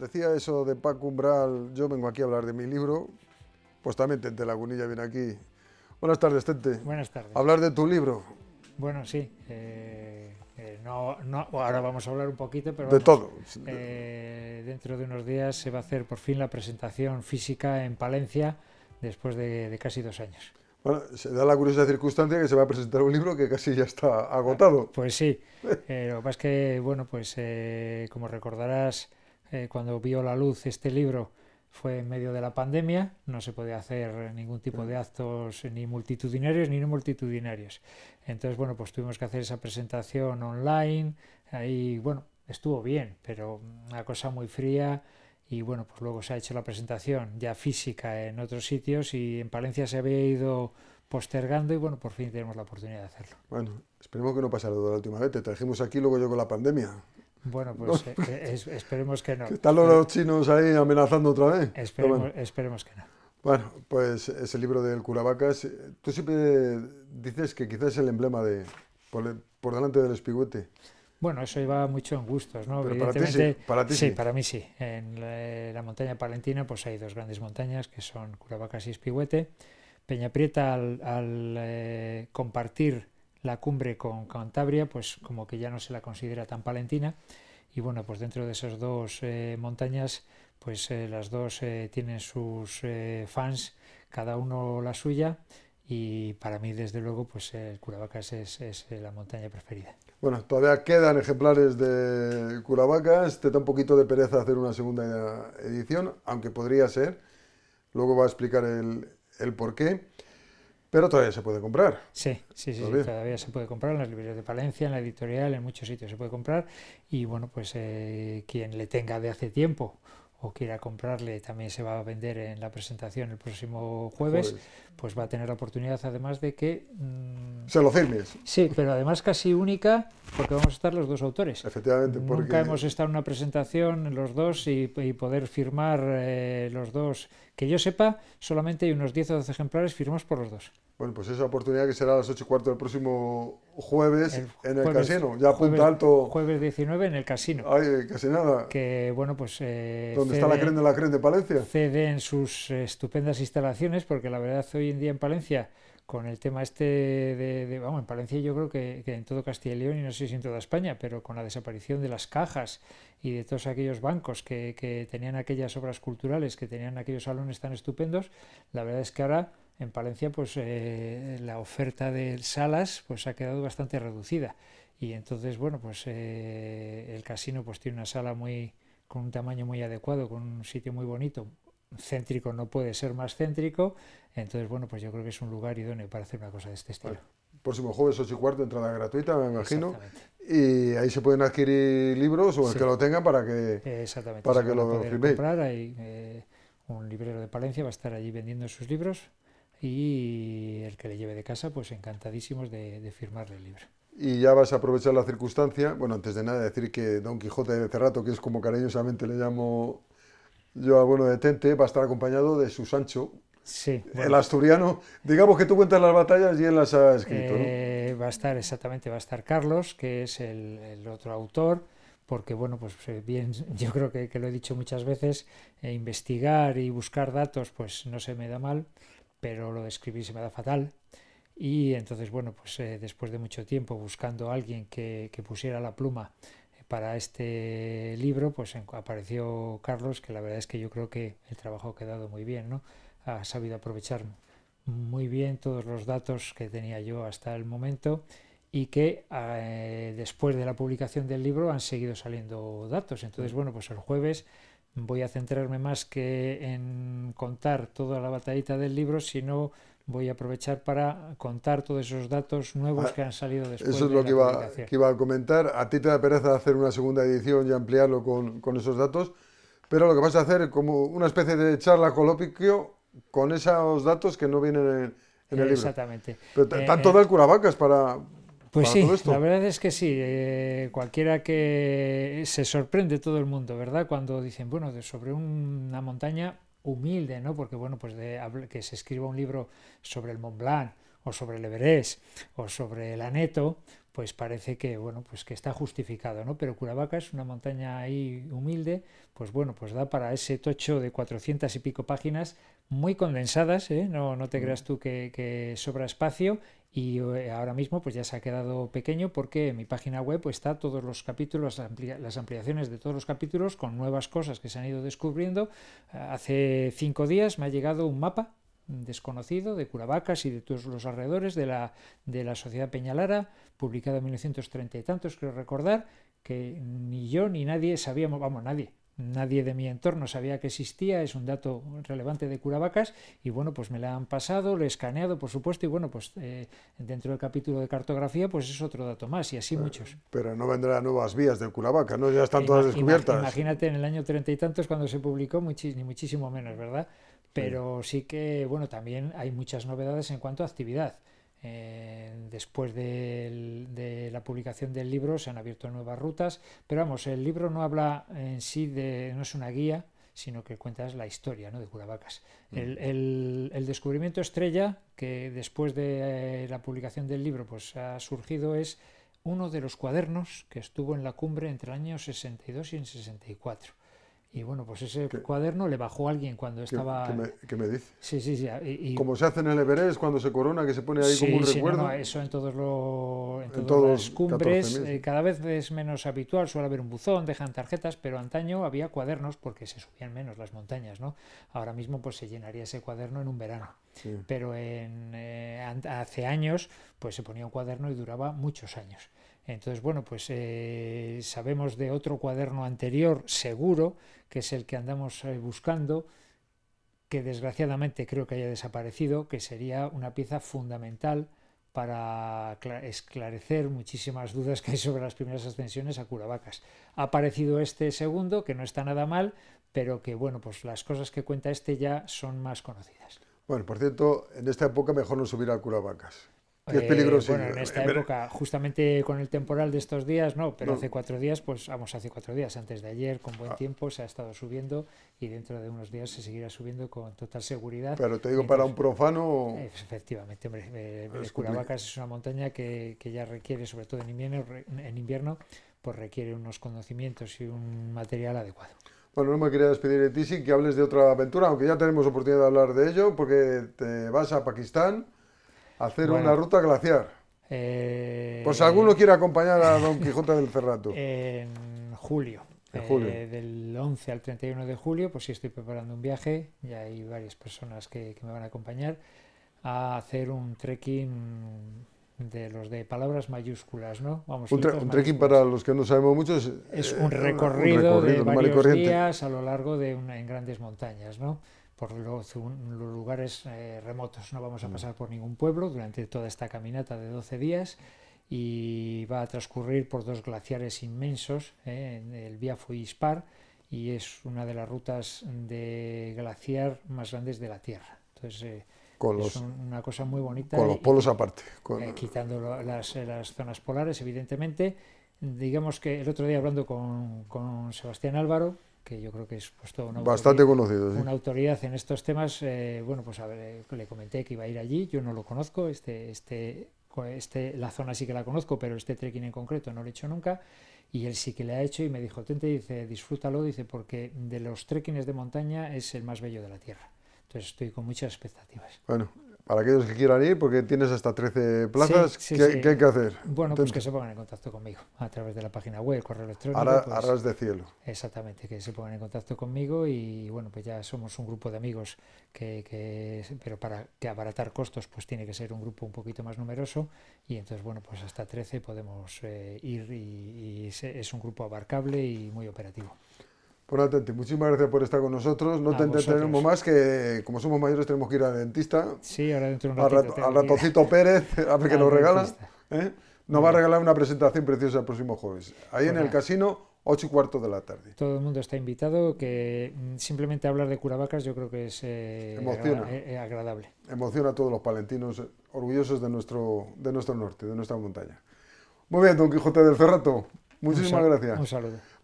decía eso de Paco Umbral, yo vengo aquí a hablar de mi libro, pues también Tente Lagunilla viene aquí. Buenas tardes, Tente. Buenas tardes. Hablar de tu libro. Bueno, sí. Eh, eh, no, no, ahora vamos a hablar un poquito, pero... de todo. Eh, dentro de unos días se va a hacer por fin la presentación física en Palencia, después de, casi dos años. Bueno, se da la curiosa circunstancia que se va a presentar un libro que casi ya está agotado. Pues sí, lo que pasa es que, bueno, pues como recordarás, eh, cuando vio la luz este libro fue en medio de la pandemia, no se podía hacer ningún tipo de actos ni multitudinarios ni no multitudinarios. Entonces, bueno, pues tuvimos que hacer esa presentación online, ahí, bueno, estuvo bien, pero una cosa muy fría y bueno, pues luego se ha hecho la presentación ya física en otros sitios y en Palencia se había ido postergando y bueno, por fin tenemos la oportunidad de hacerlo. Bueno, esperemos que no pase lo de la última vez, te trajimos aquí luego llegó con la pandemia. Bueno, pues eh, eh, esperemos que no. están los, chinos ahí amenazando otra vez. Esperemos, que no. Bueno, pues ese libro del Curavacas, eh, tú siempre dices que quizás es el emblema de por, delante del espigüete. Bueno, eso iba mucho en gustos, ¿no? Pero para ti sí. Para sí, para mí sí. En la, montaña palentina pues hay dos grandes montañas que son Curavacas y Espigüete. Peña Prieta al, compartir la cumbre con Cantabria, pues como que ya no se la considera tan palentina. Y bueno, pues dentro de esas dos eh, montañas, pues eh, las dos eh, tienen sus fans, cada uno la suya. Y para mí, desde luego, pues el Curavacas es, es la montaña preferida. Bueno, todavía quedan ejemplares de Curavacas. Te da un poquito de pereza hacer una segunda edición, aunque podría ser. Luego va a explicar el, el por qué. Pero todavía se puede comprar. Sí, sí, sí, todavía, se puede comprar en las librerías de Palencia, en la editorial, en muchos sitios se puede comprar. Y bueno, pues eh, quien le tenga de hace tiempo o quiera comprarle, también se va a vender en la presentación el próximo jueves, pues va a tener la oportunidad además de que se lo firmes. Sí, pero además casi única porque vamos a estar los dos autores. Efectivamente. Nunca hemos estado en una presentación los dos y, poder firmar eh, los dos. Que yo sepa, solamente hay unos 10 o 12 ejemplares firmados por los dos. Bueno, pues esa oportunidad que será a las 8 y cuarto del próximo jueves en el casino. Ya jueves, alto. Jueves 19 en el casino. Ay, eh, casi nada. Que bueno, pues. Eh, ¿Dónde está la creen de la creen de Palencia? Cede en sus estupendas instalaciones, porque la verdad hoy en día en Palencia con el tema este de, vamos, en Palencia yo creo que, en todo Castilla y León y no sé si en toda España, pero con la desaparición de las cajas y de todos aquellos bancos que, tenían aquellas obras culturales, que tenían aquellos salones tan estupendos, la verdad es que ahora en Palencia pues eh, la oferta de salas pues ha quedado bastante reducida y entonces bueno pues eh, el casino pues tiene una sala muy con un tamaño muy adecuado, con un sitio muy bonito, céntrico no puede ser más céntrico. Entonces, bueno, pues yo creo que es un lugar idóneo para hacer una cosa de este estilo. Próximo jueves 8 y cuarto, entrada gratuita, me imagino. Y ahí se pueden adquirir libros o el que lo tenga, para que, Para que lo firme. Eh, un librero de Palencia va a estar allí vendiendo sus libros y el que le lleve de casa, pues encantadísimos de, de firmarle el libro y ya vas a aprovechar la circunstancia. Bueno, antes de nada decir que Don Quijote de Cerrato, que es como cariñosamente le llamo yo, ah, bueno, de va a estar acompañado de su Sancho, El asturiano, digamos que tú cuentas las batallas y él las ha escrito. Eh, va a estar, exactamente, va a estar Carlos, que es el, otro autor, porque, bueno, pues eh, bien, yo creo que, lo he dicho muchas veces, eh, investigar y buscar datos, pues no se me da mal, pero lo de escribir se me da fatal. Y entonces, bueno, pues después de mucho tiempo buscando a alguien que, que pusiera la pluma para este libro pues apareció Carlos, que la verdad es que yo creo que el trabajo ha quedado muy bien, ¿no? Ha sabido aprovechar muy bien todos los datos que tenía yo hasta el momento y que ah, eh, después de la publicación del libro han seguido saliendo datos. Entonces, mm. bueno, pues el jueves voy a centrarme más que en contar toda la batallita del libro, sino voy a aprovechar para contar todos esos datos nuevos ah, que han salido después. Eso es lo que, iba, a comentar. A ti te da pereza hacer una segunda edición y ampliarlo con, esos datos, pero lo que vas a hacer es como una especie de charla colópico con esos datos que no vienen en, el libro. Exactamente. Pero eh, tanto eh, da el curavacas para, pues sí, la verdad es que sí. Eh, cualquiera que se sorprende todo el mundo, ¿verdad? Cuando dicen, bueno, sobre una montaña humilde, ¿no? Porque bueno, pues de, que se escriba un libro sobre el Mont Blanc o sobre el Everest o sobre el Aneto, pues parece que bueno, pues que está justificado, ¿no? Pero Curavaca es una montaña ahí humilde, pues bueno, pues da para ese tocho de 400 y pico páginas muy condensadas, ¿eh? no, no te mm. creas tú que, sobra espacio y eh, ahora mismo pues ya se ha quedado pequeño porque en mi página web pues, está todos los capítulos, las ampliaciones de todos los capítulos con nuevas cosas que se han ido descubriendo. Eh, hace cinco días me ha llegado un mapa desconocido de Curavacas y de todos los alrededores de la, de la Sociedad Peñalara, publicado en 1930 y tantos, creo recordar, que ni yo ni nadie sabíamos, vamos, nadie, nadie de mi entorno sabía que existía, es un dato relevante de Curavacas, y bueno, pues me la han pasado, lo he escaneado, por supuesto, y bueno, pues eh, dentro del capítulo de cartografía, pues es otro dato más, y así muchos. Pero no vendrán nuevas vías de Curavaca, ¿no? Ya están eh, todas descubiertas. Imagínate, en el año treinta y tantos, cuando se publicó, ni muchísimo menos, ¿verdad? Pero sí que, bueno, también hay muchas novedades en cuanto a actividad. Eh, después de, la publicación del libro se han abierto nuevas rutas, pero vamos, el libro no habla en sí de, no es una guía, sino que cuentas la historia ¿no? de Curavacas. Mm. El, descubrimiento estrella que después de eh, la publicación del libro pues, ha surgido es uno de los cuadernos que estuvo en la cumbre entre el año 62 y el 64. Y bueno, pues ese cuaderno le bajó alguien cuando estaba... ¿Qué me, que me, dice? Sí, sí, sí. Y, Como se hace en el Everest cuando se corona, que se pone ahí como un sí, recuerdo. No, eso en, todos los todas las cumbres eh, cada vez es menos habitual, suele haber un buzón, dejan tarjetas, pero antaño había cuadernos porque se subían menos las montañas, ¿no? Ahora mismo pues se llenaría ese cuaderno en un verano. Pero en, eh, hace años pues se ponía un cuaderno y duraba muchos años. Entonces, bueno, pues eh, sabemos de otro cuaderno anterior, seguro, que es el que andamos eh, buscando, que desgraciadamente creo que haya desaparecido, que sería una pieza fundamental para esclarecer muchísimas dudas que hay sobre las primeras ascensiones a Curavacas. Ha aparecido este segundo, que no está nada mal, pero que bueno, pues las cosas que cuenta este ya son más conocidas. Bueno, por cierto, en esta época mejor no subir a Curavacas es peligroso. Eh, bueno, en esta época, justamente con el temporal de estos días, no, pero hace cuatro días, pues vamos, hace cuatro días, antes de ayer, con buen ah. tiempo, se ha estado subiendo y dentro de unos días se seguirá subiendo con total seguridad. Pero te digo, para un profano. Efectivamente, hombre, eh, es eh, Curavacas es una montaña que, que, ya requiere, sobre todo en invierno, en invierno, pues requiere unos conocimientos y un material adecuado. Bueno, no me quería despedir de ti sin que hables de otra aventura, aunque ya tenemos oportunidad de hablar de ello, porque te vas a Pakistán hacer una ruta glaciar. Eh, pues alguno quiere acompañar a Don Quijote del Cerrato. En julio. julio. Eh, del 11 al 31 de julio, pues sí estoy preparando un viaje y hay varias personas que, me van a acompañar a hacer un trekking de los de palabras mayúsculas, ¿no? Vamos, un, trekking para los que no sabemos mucho es, eh, eh, un, recorrido de varios días a lo largo de en grandes montañas, ¿no? por los, lugares eh, remotos. No vamos a mm. pasar por ningún pueblo durante toda esta caminata de 12 días y va a transcurrir por dos glaciares inmensos, eh, el Vía y y es una de las rutas de glaciar más grandes de la Tierra. Entonces, eh, con es una cosa muy bonita. Con los polos aparte. quitando las, las, zonas polares, evidentemente. Digamos que el otro día hablando con, con Sebastián Álvaro, que yo creo que es pues, una bastante conocido, una autoridad en estos temas. Eh, bueno, pues a ver, eh, le comenté que iba a ir allí, yo no lo conozco, este, este, este, la zona sí que la conozco, pero este trekking en concreto no lo he hecho nunca. Y él sí que le ha hecho y me dijo, tente, dice, disfrútalo, dice, porque de los trekkings de montaña es el más bello de la tierra. Entonces estoy con muchas expectativas. Bueno, para aquellos que quieran ir, porque tienes hasta 13 plazas, ¿qué, hay que hacer? Bueno, pues que se pongan en contacto conmigo a través de la página web, el correo electrónico. Ahora, pues de cielo. Exactamente, que se pongan en contacto conmigo y bueno, pues ya somos un grupo de amigos que, pero para que abaratar costos, pues tiene que ser un grupo un poquito más numeroso y entonces, bueno, pues hasta 13 podemos eh, ir y, y, es un grupo abarcable y muy operativo. Por lo muchísimas gracias por estar con nosotros. No te entretenemos más que, como somos mayores, tenemos que ir al dentista. Sí, ahora dentro de un ratito. Al, ratocito Pérez, a ver qué nos regalas. ¿eh? Nos va a regalar una presentación preciosa el próximo jueves. Ahí en el pues casino, 8 y cuarto de la tarde. Todo el mundo está invitado, que mm, simplemente hablar de curavacas yo creo que es eh, eh, agradable. Emociona a todos los palentinos orgullosos de nuestro, de nuestro norte, de nuestra montaña. Muy bien, don Quijote del Cerrato. Muchísimas gracias. Un saludo.